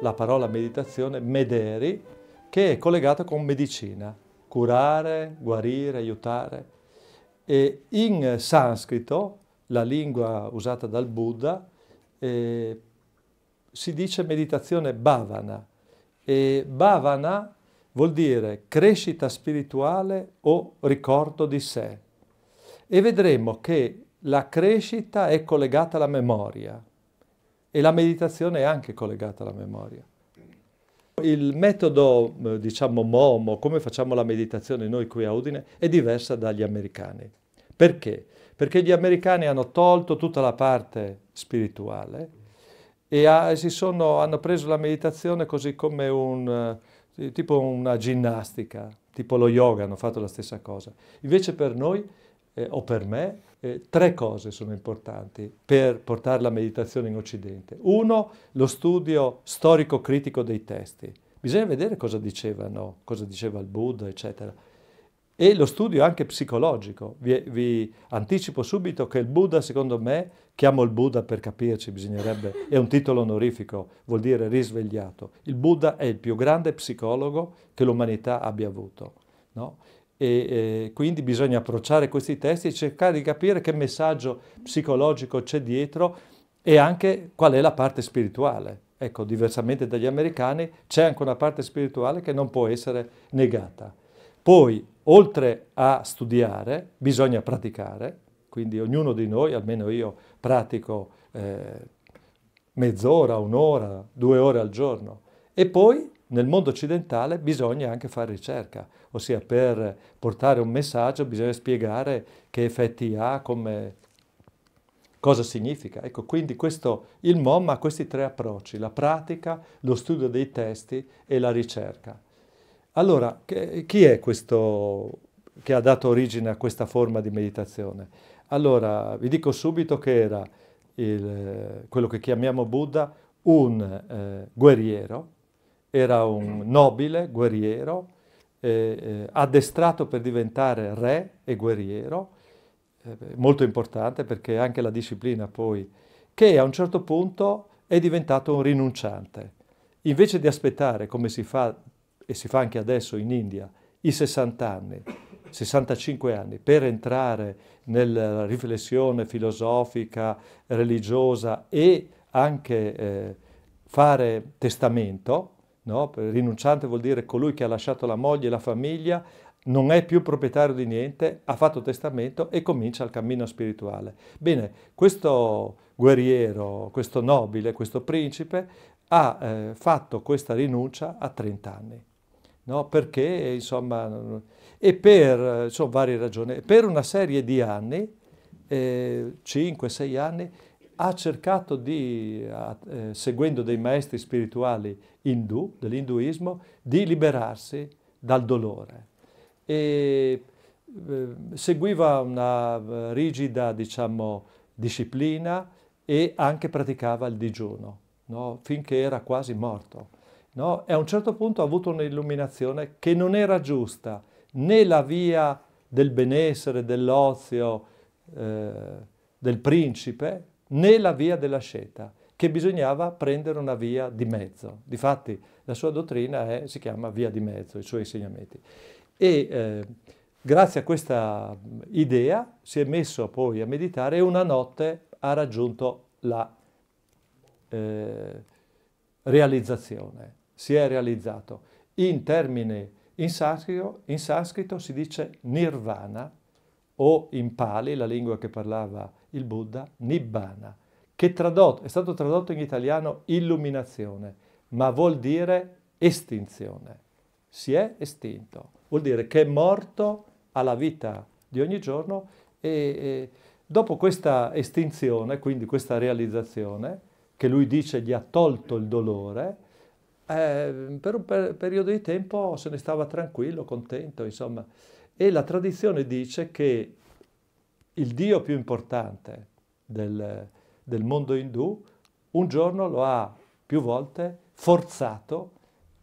la parola meditazione, mederi, che è collegata con medicina, curare, guarire, aiutare. E in sanscrito, la lingua usata dal Buddha, eh, si dice meditazione bhavana e bhavana vuol dire crescita spirituale o ricordo di sé. E vedremo che la crescita è collegata alla memoria, e la meditazione è anche collegata alla memoria. Il metodo, eh, diciamo, Momo, come facciamo la meditazione noi qui a Udine, è diversa dagli americani. Perché? Perché gli americani hanno tolto tutta la parte spirituale e ha, ah, sono, hanno preso la meditazione così come un, eh, tipo una ginnastica, tipo lo yoga, hanno fatto la stessa cosa. Invece per noi eh, o per me, eh, tre cose sono importanti per portare la meditazione in Occidente. Uno, lo studio storico-critico dei testi. Bisogna vedere cosa dicevano, cosa diceva il Buddha, eccetera. E lo studio anche psicologico. Vi, vi anticipo subito che il Buddha, secondo me, chiamo il Buddha per capirci, bisognerebbe, è un titolo onorifico, vuol dire risvegliato. Il Buddha è il più grande psicologo che l'umanità abbia avuto. No? e eh, quindi bisogna approcciare questi testi e cercare di capire che messaggio psicologico c'è dietro e anche qual è la parte spirituale. Ecco, diversamente dagli americani c'è anche una parte spirituale che non può essere negata. Poi, oltre a studiare, bisogna praticare, quindi ognuno di noi, almeno io, pratico eh, mezz'ora, un'ora, due ore al giorno. E poi nel mondo occidentale bisogna anche fare ricerca ossia per portare un messaggio bisogna spiegare che effetti ha, come, cosa significa. Ecco, quindi questo, il MOM ha questi tre approcci, la pratica, lo studio dei testi e la ricerca. Allora, che, chi è questo che ha dato origine a questa forma di meditazione? Allora, vi dico subito che era il, quello che chiamiamo Buddha un eh, guerriero, era un nobile guerriero, eh, eh, addestrato per diventare re e guerriero, eh, molto importante perché anche la disciplina poi, che a un certo punto è diventato un rinunciante. Invece di aspettare, come si fa e si fa anche adesso in India, i 60 anni, 65 anni per entrare nella riflessione filosofica, religiosa e anche eh, fare testamento, no? rinunciante vuol dire colui che ha lasciato la moglie e la famiglia, non è più proprietario di niente, ha fatto testamento e comincia il cammino spirituale. Bene, questo guerriero, questo nobile, questo principe ha eh, fatto questa rinuncia a 30 anni. No? Perché, insomma, e per, insomma, eh, varie ragioni, per una serie di anni, eh, 5-6 anni, ha cercato di, eh, seguendo dei maestri spirituali indù, dell'induismo, di liberarsi dal dolore. E, eh, seguiva una eh, rigida, diciamo, disciplina e anche praticava il digiuno, no? finché era quasi morto. No? E a un certo punto ha avuto un'illuminazione che non era giusta, né la via del benessere, dell'ozio, eh, del principe, né la via della scelta, che bisognava prendere una via di mezzo. Difatti la sua dottrina è, si chiama via di mezzo, i suoi insegnamenti. E eh, grazie a questa idea si è messo poi a meditare e una notte ha raggiunto la eh, realizzazione, si è realizzato. In termine in sanscrito, in sanscrito si dice nirvana o in pali, la lingua che parlava il Buddha Nibbana, che tradotto, è stato tradotto in italiano illuminazione, ma vuol dire estinzione. Si è estinto, vuol dire che è morto alla vita di ogni giorno e, e dopo questa estinzione, quindi questa realizzazione, che lui dice gli ha tolto il dolore, eh, per un per periodo di tempo se ne stava tranquillo, contento, insomma. E la tradizione dice che il dio più importante del, del mondo indù, un giorno lo ha più volte forzato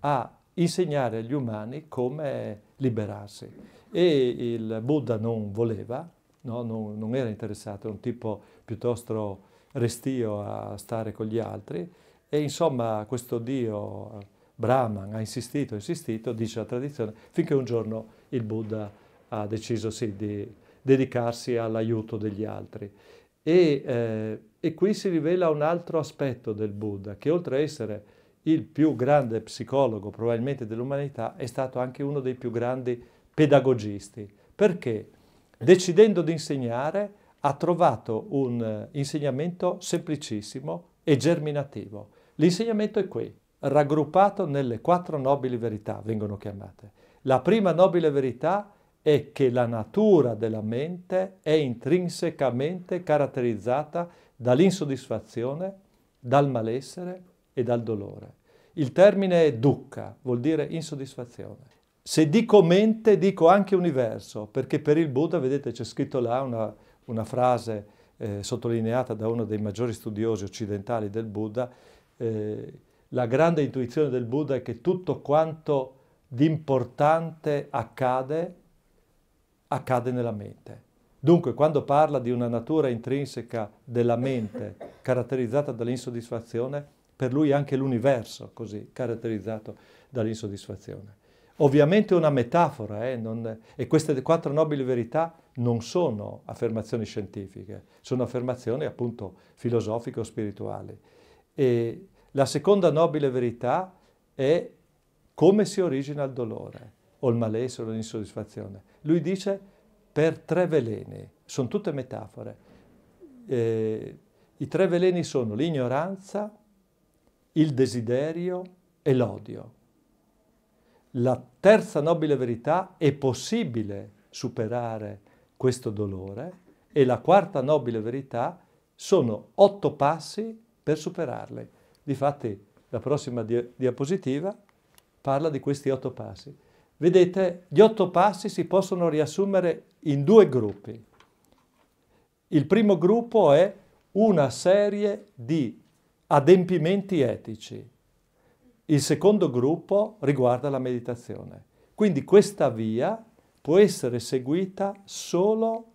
a insegnare agli umani come liberarsi. E il Buddha non voleva, no? non, non, era interessato, era un tipo piuttosto restio a stare con gli altri e insomma questo dio Brahman ha insistito, insistito, dice la tradizione, finché un giorno il Buddha ha deciso sì di dedicarsi all'aiuto degli altri. E, eh, e qui si rivela un altro aspetto del Buddha, che oltre a essere il più grande psicologo probabilmente dell'umanità, è stato anche uno dei più grandi pedagogisti. Perché? Decidendo di insegnare, ha trovato un insegnamento semplicissimo e germinativo. L'insegnamento è qui, raggruppato nelle quattro nobili verità, vengono chiamate. La prima nobile verità è è che la natura della mente è intrinsecamente caratterizzata dall'insoddisfazione, dal malessere e dal dolore. Il termine è dukkha, vuol dire insoddisfazione. Se dico mente, dico anche universo, perché per il Buddha, vedete, c'è scritto là una, una frase eh, sottolineata da uno dei maggiori studiosi occidentali del Buddha, eh, la grande intuizione del Buddha è che tutto quanto di importante accade accade nella mente. Dunque, quando parla di una natura intrinseca della mente caratterizzata dall'insoddisfazione, per lui anche l'universo così caratterizzato dall'insoddisfazione. Ovviamente è una metafora, eh, non, e queste quattro nobili verità non sono affermazioni scientifiche, sono affermazioni appunto filosofiche o spirituali E la seconda nobile verità è come si origina il dolore o il malessere o l'insoddisfazione. Lui dice per tre veleni, sono tutte metafore. Eh, I tre veleni sono l'ignoranza, il desiderio e l'odio. La terza nobile verità è possibile superare questo dolore e la quarta nobile verità sono otto passi per superarli. Difatti la prossima dia- diapositiva parla di questi otto passi. Vedete, gli otto passi si possono riassumere in due gruppi. Il primo gruppo è una serie di adempimenti etici. Il secondo gruppo riguarda la meditazione. Quindi questa via può essere seguita solo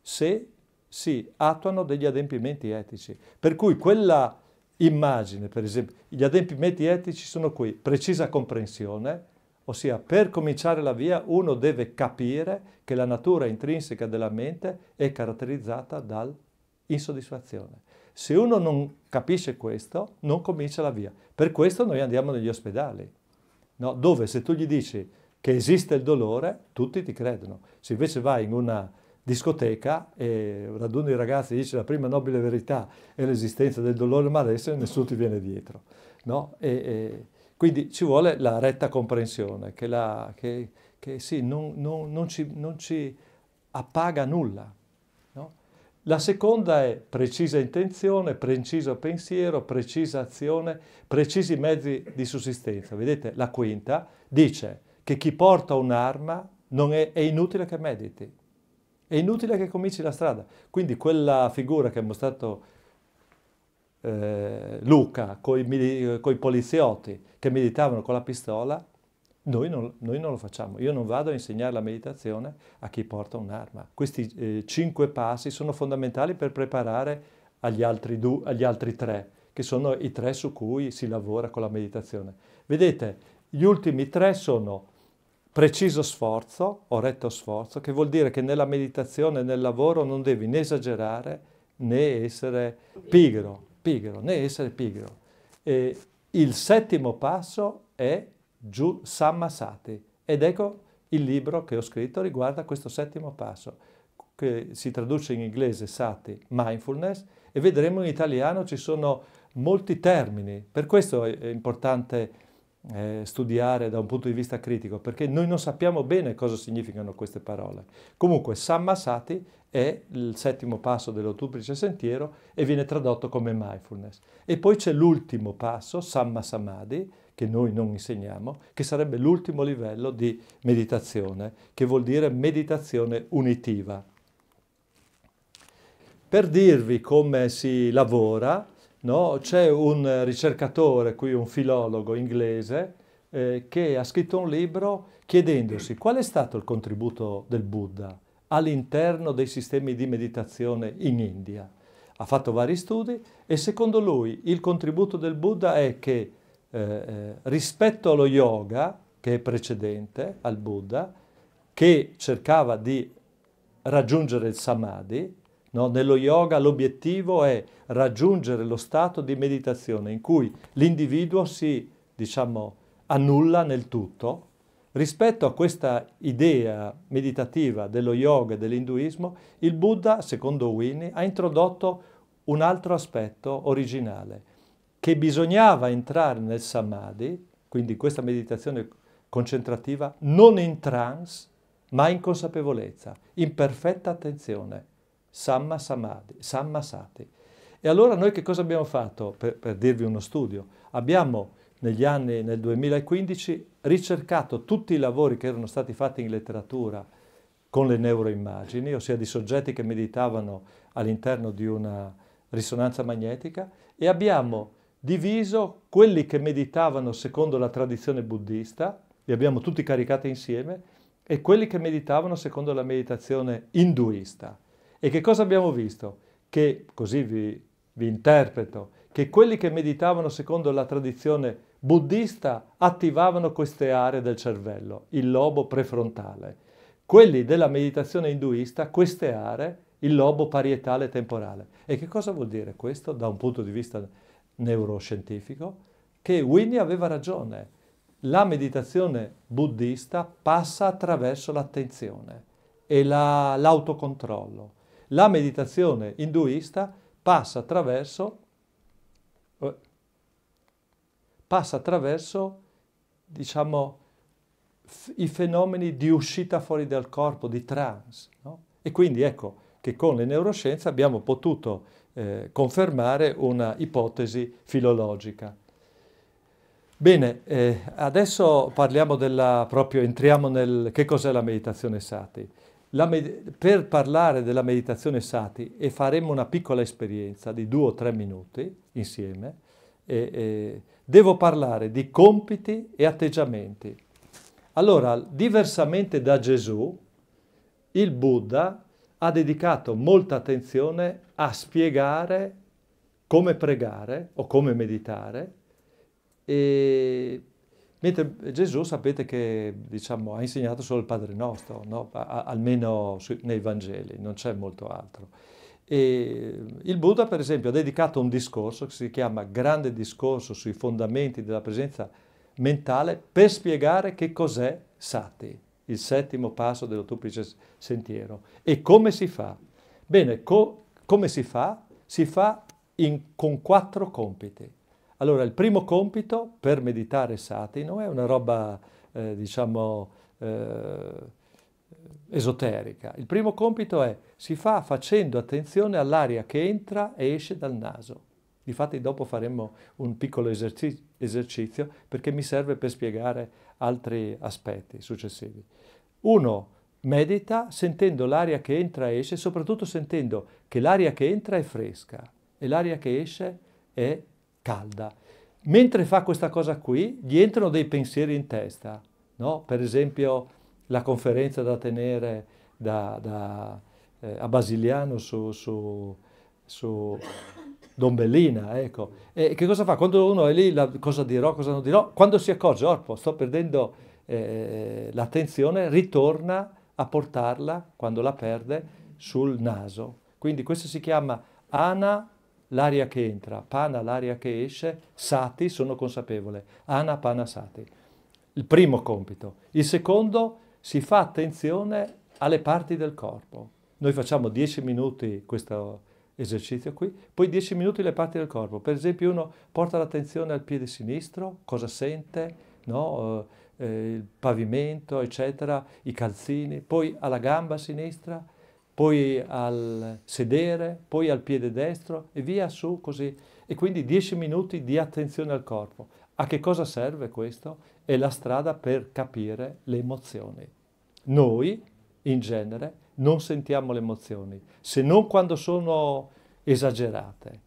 se si attuano degli adempimenti etici. Per cui quella immagine, per esempio, gli adempimenti etici sono qui, precisa comprensione, Ossia, per cominciare la via uno deve capire che la natura intrinseca della mente è caratterizzata dall'insoddisfazione. Se uno non capisce questo, non comincia la via. Per questo noi andiamo negli ospedali, no? dove se tu gli dici che esiste il dolore, tutti ti credono. Se invece vai in una discoteca e raduni i ragazzi e dici la prima nobile verità è l'esistenza del dolore, ma adesso nessuno ti viene dietro. No? E, e, quindi ci vuole la retta comprensione, che, la, che, che sì, non, non, non, ci, non, ci, appaga nulla. No? La seconda è precisa intenzione, preciso pensiero, precisa azione, precisi mezzi di sussistenza. Vedete, la quinta dice che chi porta un'arma è, è inutile che mediti, è inutile che cominci la strada. Quindi quella figura che ha mostrato eh, Luca, coi, coi, poliziotti che meditavano con la pistola, noi non, noi non, lo facciamo. Io non vado a insegnare la meditazione a chi porta un'arma. Questi eh, cinque passi sono fondamentali per preparare agli altri, du, agli altri tre, che sono i tre su cui si lavora con la meditazione. Vedete, gli ultimi tre sono preciso sforzo o retto sforzo, che vuol dire che nella meditazione, nel lavoro non devi né esagerare né essere pigro, pigro, né essere pigro. E il settimo passo è giù Sammasati ed ecco il libro che ho scritto riguarda questo settimo passo che si traduce in inglese sati mindfulness e vedremo in italiano ci sono molti termini per questo è importante eh, studiare da un punto di vista critico, perché noi non sappiamo bene cosa significano queste parole. Comunque, Sammasati è il settimo passo dell'ottuplice sentiero e viene tradotto come mindfulness. E poi c'è l'ultimo passo, Sammasamadhi, che noi non insegniamo, che sarebbe l'ultimo livello di meditazione, che vuol dire meditazione unitiva. Per dirvi come si lavora, no? c'è un ricercatore, qui un filologo inglese, eh, che ha scritto un libro chiedendosi qual è stato il contributo del Buddha all'interno dei sistemi di meditazione in India. Ha fatto vari studi e secondo lui il contributo del Buddha è che eh, eh rispetto allo yoga, che è precedente al Buddha, che cercava di raggiungere il samadhi, No? Nello yoga l'obiettivo è raggiungere lo stato di meditazione in cui l'individuo si diciamo, annulla nel tutto. Rispetto a questa idea meditativa dello yoga e dell'induismo, il Buddha, secondo Winnie, ha introdotto un altro aspetto originale, che bisognava entrare nel samadhi, quindi questa meditazione concentrativa, non in trance, ma in consapevolezza, in perfetta attenzione. Samma Samadhi, Samma Sati. E allora noi che cosa abbiamo fatto? Per, per dirvi uno studio, abbiamo negli anni, nel 2015, ricercato tutti i lavori che erano stati fatti in letteratura con le neuroimmagini, ossia di soggetti che meditavano all'interno di una risonanza magnetica e abbiamo diviso quelli che meditavano secondo la tradizione buddista, li abbiamo tutti caricati insieme, e quelli che meditavano secondo la meditazione induista. E che cosa abbiamo visto? Che, così vi, vi interpreto, che quelli che meditavano secondo la tradizione buddista attivavano queste aree del cervello, il lobo prefrontale. Quelli della meditazione induista, queste aree, il lobo parietale temporale. E che cosa vuol dire questo da un punto di vista neuroscientifico? Che Winnie aveva ragione. La meditazione buddista passa attraverso l'attenzione e la, l'autocontrollo la meditazione induista passa attraverso, eh, passa attraverso diciamo, i fenomeni di uscita fuori dal corpo, di trance. No? E quindi ecco che con le neuroscienze abbiamo potuto eh, confermare una ipotesi filologica. Bene, eh, adesso parliamo della, proprio entriamo nel che cos'è la meditazione sati. Med- per parlare della meditazione sati e faremo una piccola esperienza di due o tre minuti insieme, e, e devo parlare di compiti e atteggiamenti. Allora, diversamente da Gesù, il Buddha ha dedicato molta attenzione a spiegare come pregare o come meditare e Mentre Gesù sapete che diciamo, ha insegnato solo il Padre nostro, no? almeno nei Vangeli, non c'è molto altro. E il Buddha, per esempio, ha dedicato un discorso che si chiama Grande discorso sui fondamenti della presenza mentale per spiegare che cos'è sati, il settimo passo dello tuplice sentiero, e come si fa. Bene, co- come si fa? Si fa in, con quattro compiti. Allora, il primo compito per meditare satino è una roba, eh, diciamo, eh, esoterica. Il primo compito è, si fa facendo attenzione all'aria che entra e esce dal naso. Difatti dopo faremo un piccolo eserci- esercizio perché mi serve per spiegare altri aspetti successivi. Uno, medita sentendo l'aria che entra e esce, soprattutto sentendo che l'aria che entra è fresca e l'aria che esce è calda. Mentre fa questa cosa qui, gli entrano dei pensieri in testa, no? per esempio la conferenza da tenere da, da, eh, a Basiliano su, su, su Don Bellina, ecco. E che cosa fa? Quando uno è lì, la, cosa dirò, cosa non dirò? Quando si accorge, orpo, sto perdendo eh, eh l'attenzione, ritorna a portarla, quando la perde, sul naso. Quindi questo si chiama ana l'aria che entra, pana l'aria che esce, sati sono consapevole, ana pana sati. Il primo compito. Il secondo, si fa attenzione alle parti del corpo. Noi facciamo 10 minuti questo esercizio qui, poi 10 minuti le parti del corpo. Per esempio uno porta l'attenzione al piede sinistro, cosa sente, no? eh, eh il pavimento, eccetera, i calzini, poi alla gamba sinistra, poi al sedere, poi al piede destro e via su così. E quindi 10 minuti di attenzione al corpo. A che cosa serve questo? È la strada per capire le emozioni. Noi, in genere, non sentiamo le emozioni, se non quando sono esagerate.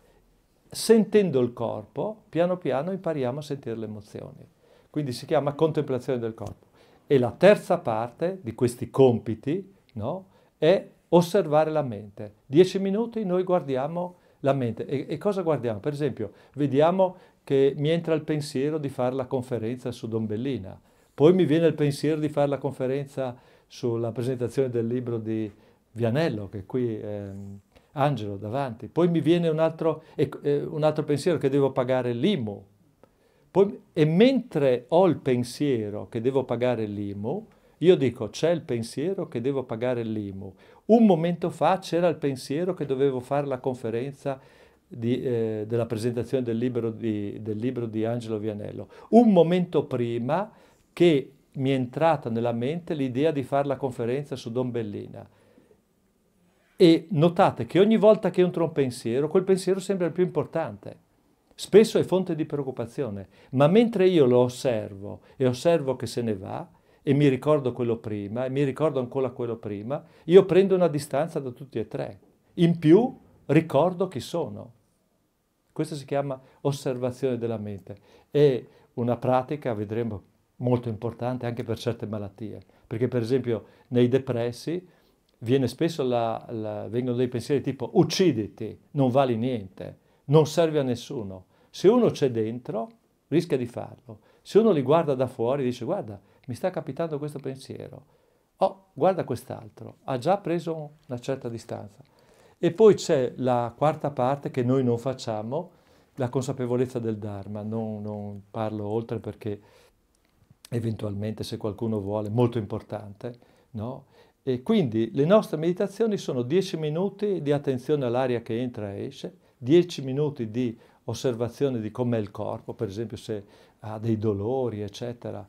Sentendo il corpo, piano piano impariamo a sentire le emozioni. Quindi si chiama contemplazione del corpo. E la terza parte di questi compiti no, è osservare la mente. Dieci minuti noi guardiamo la mente. E, e, cosa guardiamo? Per esempio, vediamo che mi entra il pensiero di fare la conferenza su Don Bellina, poi mi viene il pensiero di fare la conferenza sulla presentazione del libro di Vianello, che è qui eh, Angelo davanti, poi mi viene un altro, ecco, eh, un altro pensiero che devo pagare l'IMU, poi, e mentre ho il pensiero che devo pagare l'IMU, io dico c'è il pensiero che devo pagare l'IMU. Un momento fa c'era il pensiero che dovevo fare la conferenza di, eh, della presentazione del libro, di, del libro di Angelo Vianello. Un momento prima che mi è entrata nella mente l'idea di fare la conferenza su Don Bellina. E notate che ogni volta che entro un pensiero, quel pensiero sembra il più importante. Spesso è fonte di preoccupazione, ma mentre io lo osservo e osservo che se ne va, e mi ricordo quello prima e mi ricordo ancora quello prima, io prendo una distanza da tutti e tre. In più ricordo chi sono. Questo si chiama osservazione della mente. È una pratica, vedremo, molto importante anche per certe malattie. Perché per esempio nei depressi viene spesso la, la, vengono dei pensieri tipo ucciditi, non vali niente, non serve a nessuno. Se uno c'è dentro, rischia di farlo. Se uno li guarda da fuori, dice guarda, mi sta capitando questo pensiero, oh, guarda quest'altro, ha già preso una certa distanza. E poi c'è la quarta parte che noi non facciamo, la consapevolezza del Dharma, non, non parlo oltre perché eventualmente se qualcuno vuole, molto importante, no? E quindi le nostre meditazioni sono 10 minuti di attenzione all'aria che entra e esce, 10 minuti di osservazione di com'è il corpo, per esempio se ha dei dolori, eccetera,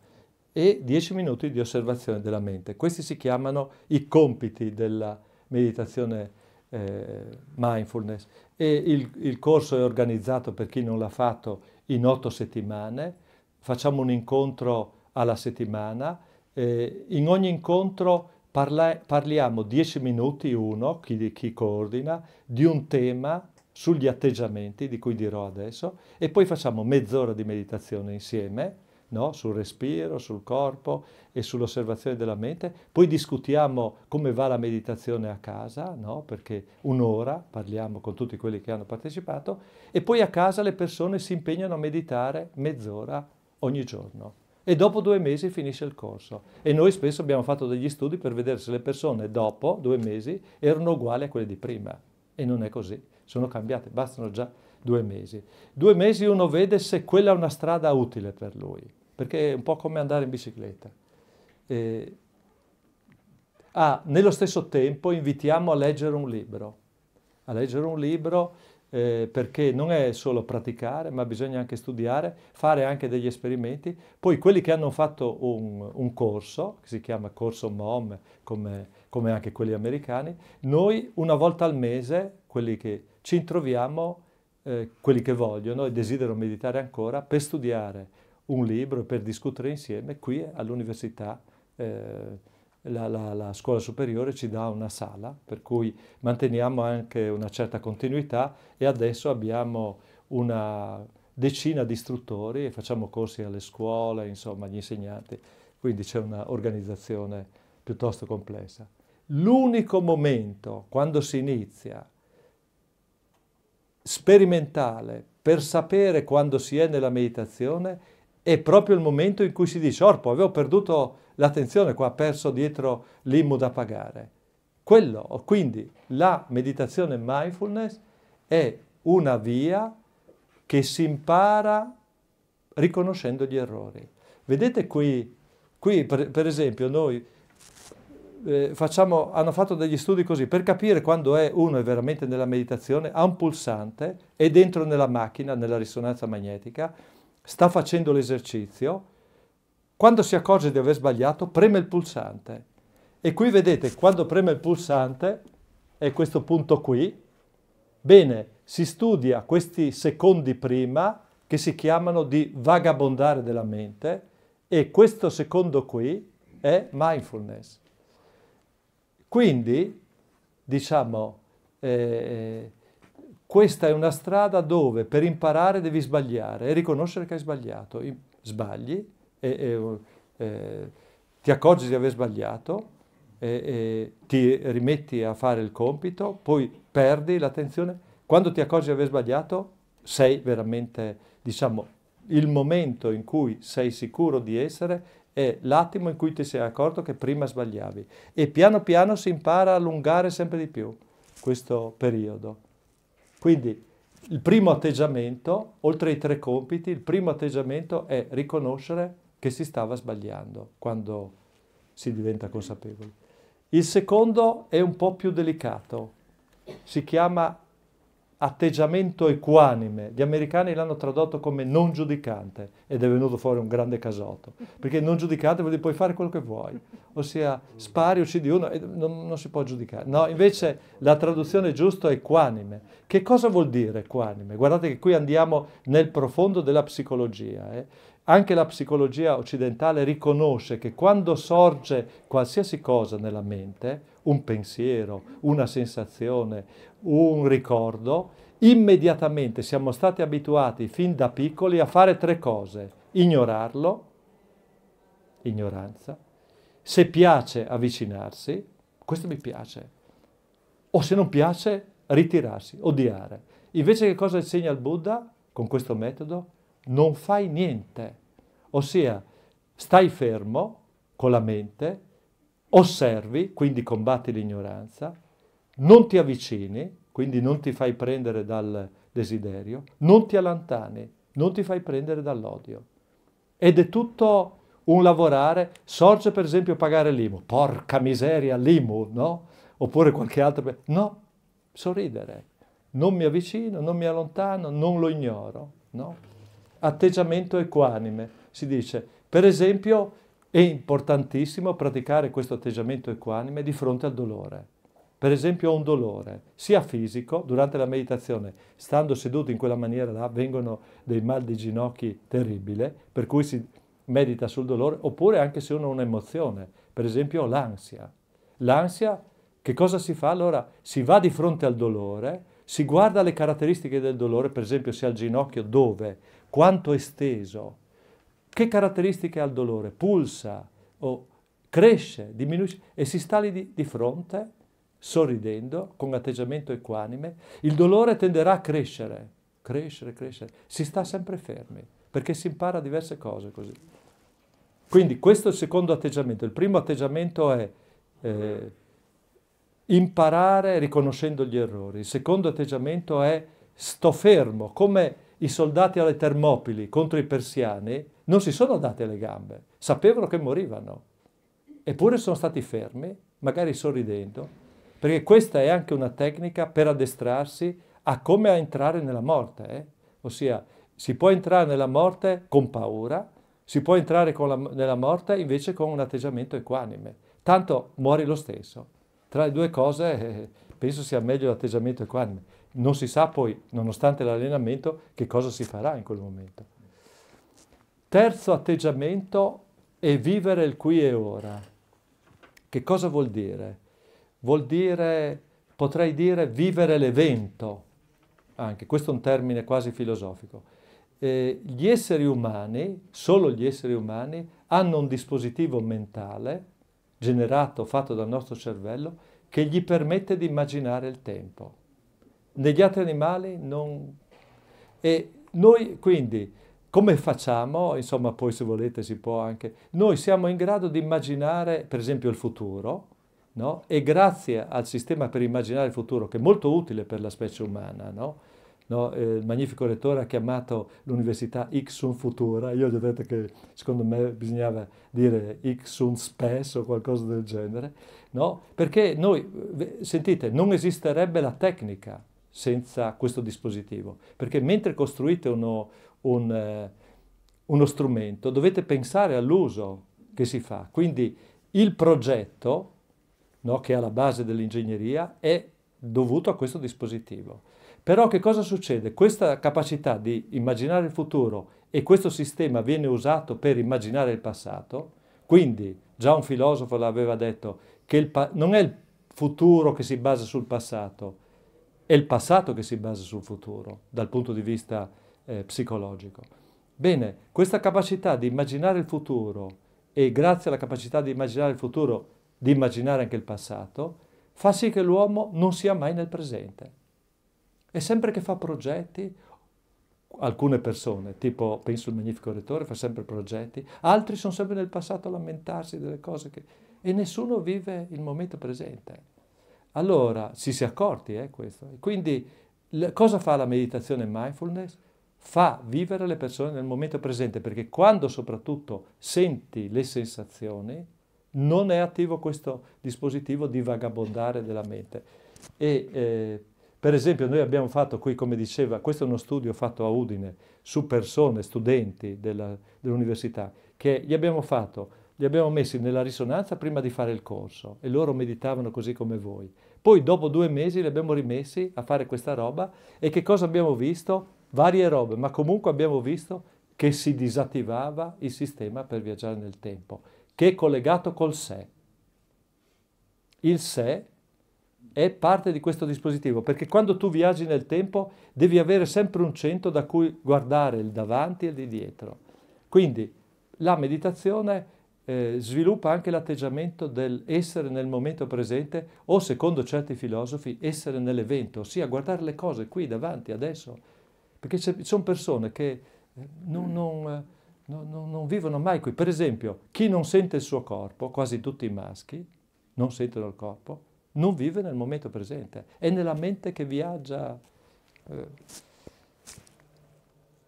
e 10 minuti di osservazione della mente. Questi si chiamano i compiti della meditazione eh, mindfulness e il, il corso è organizzato per chi non l'ha fatto in otto settimane, facciamo un incontro alla settimana, eh, in ogni incontro parla- parliamo 10 minuti uno, chi, chi coordina, di un tema sugli atteggiamenti di cui dirò adesso e poi facciamo mezz'ora di meditazione insieme no? sul respiro, sul corpo e sull'osservazione della mente. Poi discutiamo come va la meditazione a casa, no? perché un'ora parliamo con tutti quelli che hanno partecipato e poi a casa le persone si impegnano a meditare mezz'ora ogni giorno. E dopo due mesi finisce il corso. E noi spesso abbiamo fatto degli studi per vedere se le persone dopo due mesi erano uguali a quelle di prima. E non è così, sono cambiate, bastano già due mesi. Due mesi uno vede se quella è una strada utile per lui, perché è un po' come andare in bicicletta. E... Ah, nello stesso tempo invitiamo a leggere un libro, a leggere un libro eh, perché non è solo praticare, ma bisogna anche studiare, fare anche degli esperimenti. Poi quelli che hanno fatto un, un corso, che si chiama corso MOM, come, come anche quelli americani, noi una volta al mese, quelli che ci introviamo eh, quelli che vogliono e desiderano meditare ancora per studiare un libro e per discutere insieme qui all'università. Eh, la, la, la, scuola superiore ci dà una sala, per cui manteniamo anche una certa continuità e adesso abbiamo una decina di istruttori e facciamo corsi alle scuole, insomma, gli insegnanti, quindi c'è un'organizzazione piuttosto complessa. L'unico momento quando si inizia sperimentale per sapere quando si è nella meditazione è proprio il momento in cui si dice orpo, avevo perduto l'attenzione qua, perso dietro l'immu da pagare. Quello, quindi la meditazione mindfulness è una via che si impara riconoscendo gli errori. Vedete qui, qui per, per esempio noi eh, facciamo, hanno fatto degli studi così, per capire quando è, uno è veramente nella meditazione, ha un pulsante, è dentro nella macchina, nella risonanza magnetica, sta facendo l'esercizio, quando si accorge di aver sbagliato, preme il pulsante. E qui vedete, quando preme il pulsante, è questo punto qui, bene, si studia questi secondi prima, che si chiamano di vagabondare della mente, e questo secondo qui è mindfulness. Quindi, diciamo, eh, eh, questa è una strada dove per imparare devi sbagliare e riconoscere che hai sbagliato. Sbagli, e, e, e, eh, ti accorgi di aver sbagliato, ti rimetti a fare il compito, poi perdi l'attenzione. Quando ti accorgi di aver sbagliato, sei veramente, diciamo, il momento in cui sei sicuro di essere è l'attimo in cui ti sei accorto che prima sbagliavi e piano piano si impara a allungare sempre di più questo periodo. Quindi il primo atteggiamento, oltre ai tre compiti, il primo atteggiamento è riconoscere che si stava sbagliando quando si diventa consapevoli. Il secondo è un po' più delicato, si chiama atteggiamento equanime. Gli americani l'hanno tradotto come non giudicante ed è venuto fuori un grande casotto, perché non giudicante vuol dire puoi fare quello che vuoi, ossia spari, uccidi uno e non, non si può giudicare. No, invece la traduzione giusta è equanime. Che cosa vuol dire equanime? Guardate che qui andiamo nel profondo della psicologia. Eh? Anche la psicologia occidentale riconosce che quando sorge qualsiasi cosa nella mente, un pensiero, una sensazione, un ricordo, immediatamente siamo stati abituati fin da piccoli a fare tre cose. Ignorarlo, ignoranza, se piace avvicinarsi, questo mi piace, o se non piace ritirarsi, odiare. Invece che cosa insegna il Buddha con questo metodo? non fai niente, ossia stai fermo con la mente, osservi, quindi combatti l'ignoranza, non ti avvicini, quindi non ti fai prendere dal desiderio, non ti allontani, non ti fai prendere dall'odio. Ed è tutto un lavorare, sorge per esempio pagare l'IMU, porca miseria l'IMU, no? Oppure qualche altro... No, sorridere, non mi avvicino, non mi allontano, non lo ignoro, no? atteggiamento equanime. Si dice, per esempio, è importantissimo praticare questo atteggiamento equanime di fronte al dolore. Per esempio ho un dolore, sia fisico, durante la meditazione, stando seduto in quella maniera là, vengono dei mal di ginocchi terribile, per cui si medita sul dolore, oppure anche se uno ha un'emozione, per esempio l'ansia. L'ansia, che cosa si fa? Allora si va di fronte al dolore, si guarda le caratteristiche del dolore, per esempio se al ginocchio dove quanto è esteso, che caratteristiche ha il dolore, pulsa o cresce, diminuisce e si sta lì di, di fronte, sorridendo, con atteggiamento equanime, il dolore tenderà a crescere, crescere, crescere, si sta sempre fermi, perché si impara diverse cose così. Quindi questo è il secondo atteggiamento. Il primo atteggiamento è eh, imparare riconoscendo gli errori. Il secondo atteggiamento è sto fermo, come i soldati alle Termopili contro i persiani non si sono dati alle gambe, sapevano che morivano, eppure sono stati fermi, magari sorridendo, perché questa è anche una tecnica per addestrarsi a come entrare nella morte, eh? ossia si può entrare nella morte con paura, si può entrare la, nella morte invece con un atteggiamento equanime, tanto muori lo stesso. Tra le due cose eh, penso sia meglio l'atteggiamento equanime non si sa poi, nonostante l'allenamento, che cosa si farà in quel momento. Terzo atteggiamento è vivere il qui e ora. Che cosa vuol dire? Vuol dire, potrei dire, vivere l'evento, anche questo è un termine quasi filosofico. Eh, gli esseri umani, solo gli esseri umani, hanno un dispositivo mentale generato, fatto dal nostro cervello, che gli permette di immaginare il tempo negli altri animali non... E noi quindi, come facciamo, insomma poi se volete si può anche, noi siamo in grado di immaginare per esempio il futuro, no? e grazie al sistema per immaginare il futuro, che è molto utile per la specie umana, no? No? Eh, il magnifico rettore ha chiamato l'università Ixun Futura, io gli ho detto che secondo me bisognava dire Ixun Spes o qualcosa del genere, no? perché noi, eh, sentite, non esisterebbe la tecnica senza questo dispositivo. Perché mentre costruite uno, un, eh, uno strumento dovete pensare all'uso che si fa. Quindi il progetto, no, che è alla base dell'ingegneria, è dovuto a questo dispositivo. Però che cosa succede? Questa capacità di immaginare il futuro e questo sistema viene usato per immaginare il passato, quindi già un filosofo l'aveva detto che il, non è il futuro che si basa sul passato, è il passato che si basa sul futuro dal punto di vista eh, psicologico. Bene, questa capacità di immaginare il futuro e grazie alla capacità di immaginare il futuro, di immaginare anche il passato, fa sì che l'uomo non sia mai nel presente. E sempre che fa progetti, alcune persone, tipo penso il Magnifico Rettore, fa sempre progetti, altri sono sempre nel passato a lamentarsi delle cose che... e nessuno vive il momento presente. Allora, ci si è accorti, eh, questo. Quindi, cosa fa la meditazione mindfulness? Fa vivere le persone nel momento presente, perché quando soprattutto senti le sensazioni, non è attivo questo dispositivo di vagabondare della mente. E, eh, per esempio, noi abbiamo fatto qui, come diceva, questo è uno studio fatto a Udine su persone, studenti della, dell'università, che gli abbiamo fatto li abbiamo messi nella risonanza prima di fare il corso e loro meditavano così come voi. Poi dopo due mesi li abbiamo rimessi a fare questa roba e che cosa abbiamo visto? Varie robe, ma comunque abbiamo visto che si disattivava il sistema per viaggiare nel tempo, che è collegato col sé. Il sé è parte di questo dispositivo, perché quando tu viaggi nel tempo devi avere sempre un centro da cui guardare il davanti e il di dietro. Quindi la meditazione è eh, sviluppa anche l'atteggiamento dell'essere nel momento presente o, secondo certi filosofi, essere nell'evento, ossia guardare le cose qui davanti, adesso. Perché ci sono persone che eh, non, mm. non, non, non, vivono mai qui. Per esempio, chi non sente il suo corpo, quasi tutti i maschi non sentono il corpo, non vive nel momento presente, è nella mente che viaggia. Eh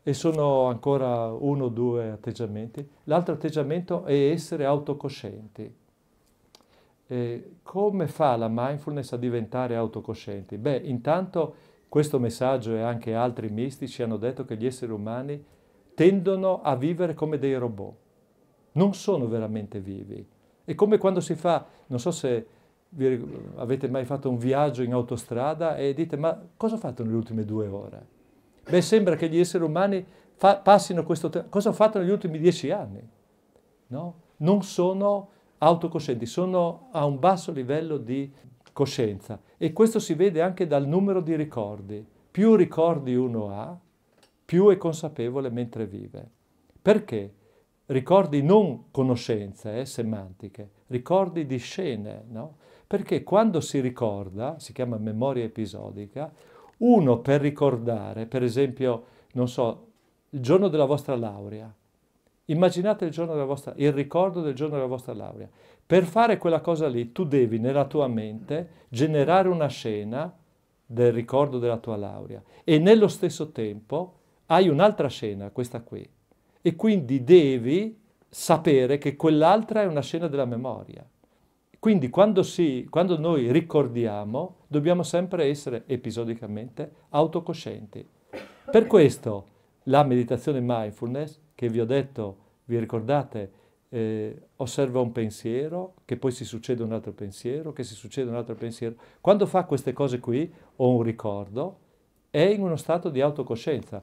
e sono ancora uno o due atteggiamenti. L'altro atteggiamento è essere autocoscienti. E come fa la mindfulness a diventare autocoscienti? Beh, intanto questo messaggio e anche altri mistici hanno detto che gli esseri umani tendono a vivere come dei robot, non sono veramente vivi. È come quando si fa, non so se vi, avete mai fatto un viaggio in autostrada e dite ma cosa ho fatto nelle ultime due ore? Beh, sembra che gli esseri umani fa, passino questo tempo. Cosa ho fatto negli ultimi dieci anni? No? Non sono autocoscienti, sono a un basso livello di coscienza e questo si vede anche dal numero di ricordi. Più ricordi uno ha, più è consapevole mentre vive. Perché? Ricordi non conoscenze eh, semantiche, ricordi di scene, no? Perché quando si ricorda, si chiama memoria episodica, uno per ricordare, per esempio, non so, il giorno della vostra laurea. Immaginate il, giorno della vostra, il ricordo del giorno della vostra laurea. Per fare quella cosa lì tu devi nella tua mente generare una scena del ricordo della tua laurea e nello stesso tempo hai un'altra scena, questa qui, e quindi devi sapere che quell'altra è una scena della memoria. Quindi quando, si, quando noi ricordiamo dobbiamo sempre essere episodicamente autocoscienti. Per questo la meditazione mindfulness, che vi ho detto, vi ricordate, eh, osserva un pensiero, che poi si succede un altro pensiero, che si succede un altro pensiero. Quando fa queste cose qui, o un ricordo, è in uno stato di autocoscienza.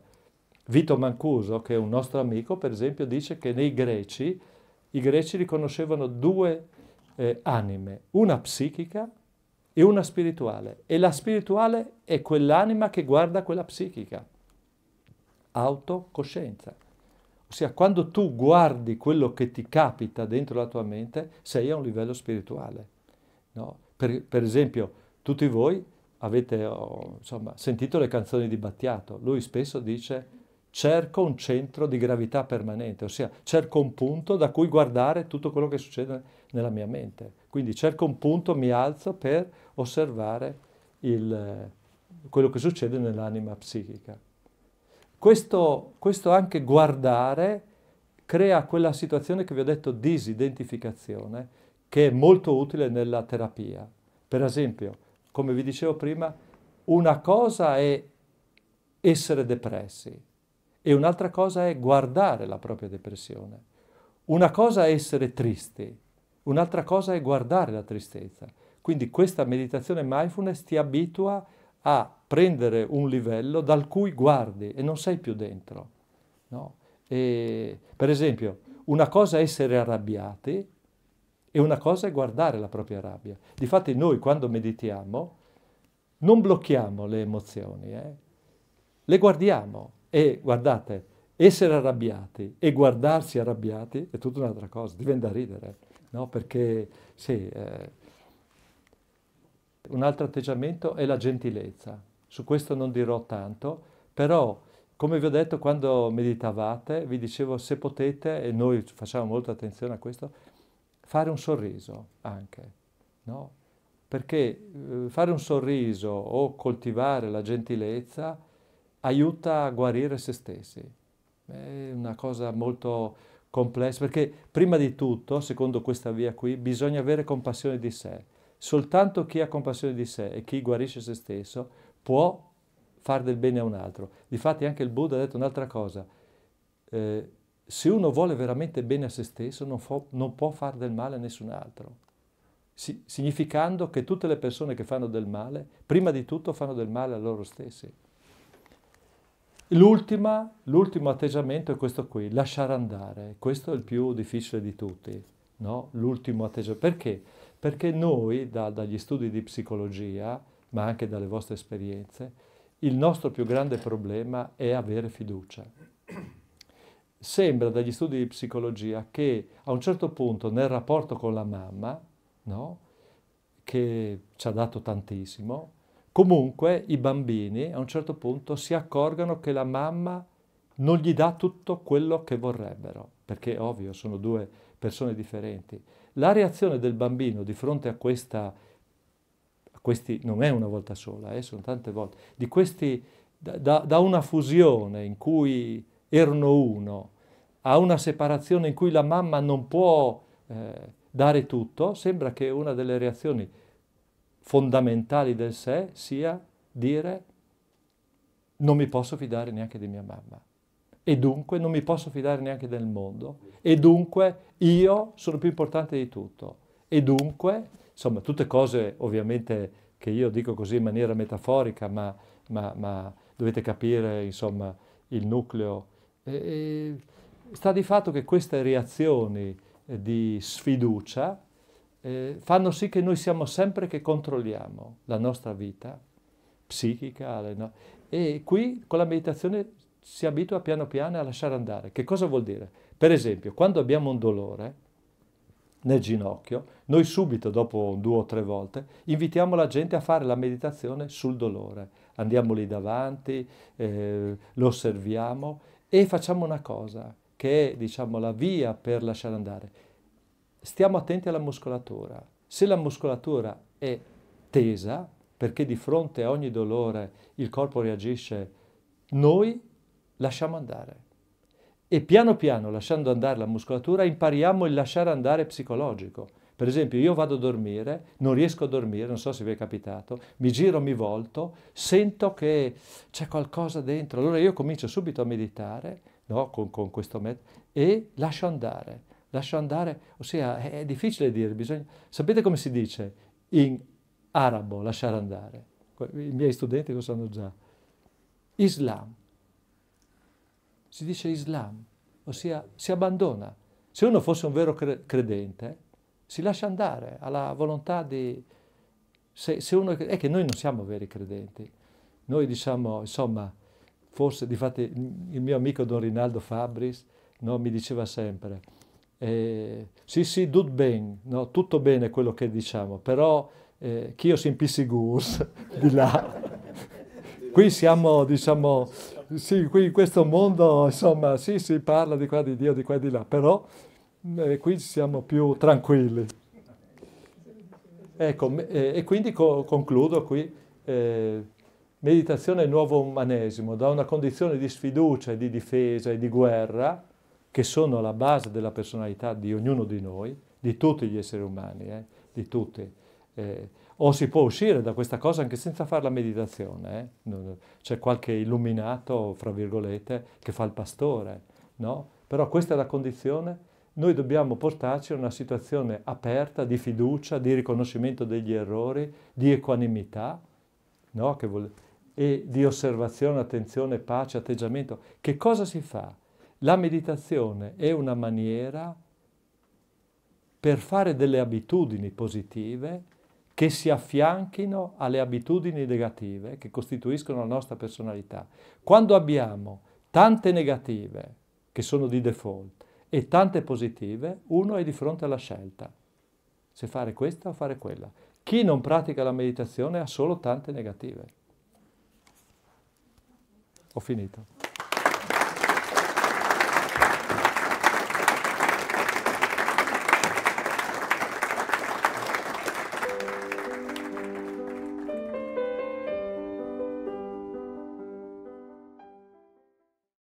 Vito Mancuso, che è un nostro amico, per esempio, dice che nei greci, i greci riconoscevano due eh, anime, una psichica e una spirituale. E la spirituale è quell'anima che guarda quella psichica, autocoscienza. Ossia, quando tu guardi quello che ti capita dentro la tua mente, sei a un livello spirituale. No? Per, per, esempio, tutti voi avete oh, insomma, sentito le canzoni di Battiato. Lui spesso dice cerco un centro di gravità permanente, ossia cerco un punto da cui guardare tutto quello che succede nella mia mente. Quindi cerco un punto, mi alzo per osservare il, eh, quello che succede nell'anima psichica. Questo, questo anche guardare crea quella situazione che vi ho detto disidentificazione, che è molto utile nella terapia. Per esempio, come vi dicevo prima, una cosa è essere depressi, e un'altra cosa è guardare la propria depressione. Una cosa è essere tristi, un'altra cosa è guardare la tristezza. Quindi questa meditazione mindfulness ti abitua a prendere un livello dal cui guardi e non sei più dentro. No? E, per esempio, una cosa è essere arrabbiati e una cosa è guardare la propria rabbia. Difatti noi quando meditiamo non blocchiamo le emozioni, eh? le guardiamo, e guardate, essere arrabbiati e guardarsi arrabbiati è tutta un'altra cosa, diventa ridere, no? Perché sì, eh, un altro atteggiamento è la gentilezza, su questo non dirò tanto, però come vi ho detto quando meditavate, vi dicevo se potete, e noi facciamo molta attenzione a questo, fare un sorriso anche, no? Perché eh, fare un sorriso o coltivare la gentilezza aiuta a guarire se stessi. È una cosa molto complessa, perché prima di tutto, secondo questa via qui, bisogna avere compassione di sé. Soltanto chi ha compassione di sé e chi guarisce se stesso può fare del bene a un altro. Difatti anche il Buddha ha detto un'altra cosa. Eh, se uno vuole veramente bene a se stesso non, fo- non può fare del male a nessun altro. Si- significando che tutte le persone che fanno del male, prima di tutto fanno del male a loro stessi l'ultimo atteggiamento è questo qui, lasciare andare. Questo è il più difficile di tutti, no? L'ultimo atteggiamento. Perché? Perché noi, da, dagli studi di psicologia, ma anche dalle vostre esperienze, il nostro più grande problema è avere fiducia. Sembra dagli studi di psicologia che a un certo punto nel rapporto con la mamma, no? che ci ha dato tantissimo, Comunque i bambini a un certo punto si accorgono che la mamma non gli dà tutto quello che vorrebbero, perché ovvio sono due persone differenti. La reazione del bambino di fronte a questa, a questi, non è una volta sola, eh, sono tante volte, di questi, da, da una fusione in cui erano uno a una separazione in cui la mamma non può eh, dare tutto, sembra che una delle reazioni fondamentali del sé sia dire non mi posso fidare neanche di mia mamma e dunque non mi posso fidare neanche del mondo e dunque io sono più importante di tutto e dunque insomma tutte cose ovviamente che io dico così in maniera metaforica ma, ma, ma dovete capire insomma il nucleo e, e sta di fatto che queste reazioni di sfiducia eh, fanno sì che noi siamo sempre che controlliamo la nostra vita psichica. No? E qui con la meditazione si abitua piano piano a lasciare andare. Che cosa vuol dire? Per esempio, quando abbiamo un dolore nel ginocchio, noi subito, dopo due o tre volte, invitiamo la gente a fare la meditazione sul dolore. Andiamo lì davanti, eh, lo osserviamo e facciamo una cosa che è diciamo, la via per lasciare andare stiamo attenti alla muscolatura. Se la muscolatura è tesa, perché di fronte a ogni dolore il corpo reagisce, noi lasciamo andare. E piano piano, lasciando andare la muscolatura, impariamo il lasciare andare psicologico. Per esempio, io vado a dormire, non riesco a dormire, non so se vi è capitato, mi giro, mi volto, sento che c'è qualcosa dentro. Allora io comincio subito a meditare, no, con, con questo metodo, e lascio andare lascia andare, ossia è, è difficile dire, bisogna... sapete come si dice in arabo lasciare andare? I miei studenti lo sanno già. Islam. Si dice Islam, ossia si abbandona. Se uno fosse un vero credente, si lascia andare alla volontà di... Se, se uno, è che noi non siamo veri credenti, noi diciamo, insomma, forse, di fatto, il mio amico Don Rinaldo Fabris no, mi diceva sempre, eh, sì sì tutto bene, no? tutto bene quello che diciamo, però eh, chi io sin pissiguris di là. qui siamo, diciamo, sì, qui in questo mondo, insomma, sì, si parla di qua, di Dio, di qua e di là, però eh, qui siamo più tranquilli. Ecco, eh, e quindi co- concludo qui. Eh, meditazione nuovo umanesimo, da una condizione di sfiducia, di difesa e di guerra, che sono alla base della personalità di ognuno di noi, di tutti gli esseri umani, eh, di tutti. Eh, o si può uscire da questa cosa anche senza fare la meditazione. Eh? C'è qualche illuminato, fra virgolette, che fa il pastore, no? Però questa è la condizione. Noi dobbiamo portarci a una situazione aperta di fiducia, di riconoscimento degli errori, di equanimità, no? e di osservazione, attenzione, pace, atteggiamento. Che cosa si fa? La meditazione è una maniera per fare delle abitudini positive che si affianchino alle abitudini negative che costituiscono la nostra personalità. Quando abbiamo tante negative, che sono di default, e tante positive, uno è di fronte alla scelta, se fare questa o fare quella. Chi non pratica la meditazione ha solo tante negative. Ho finito.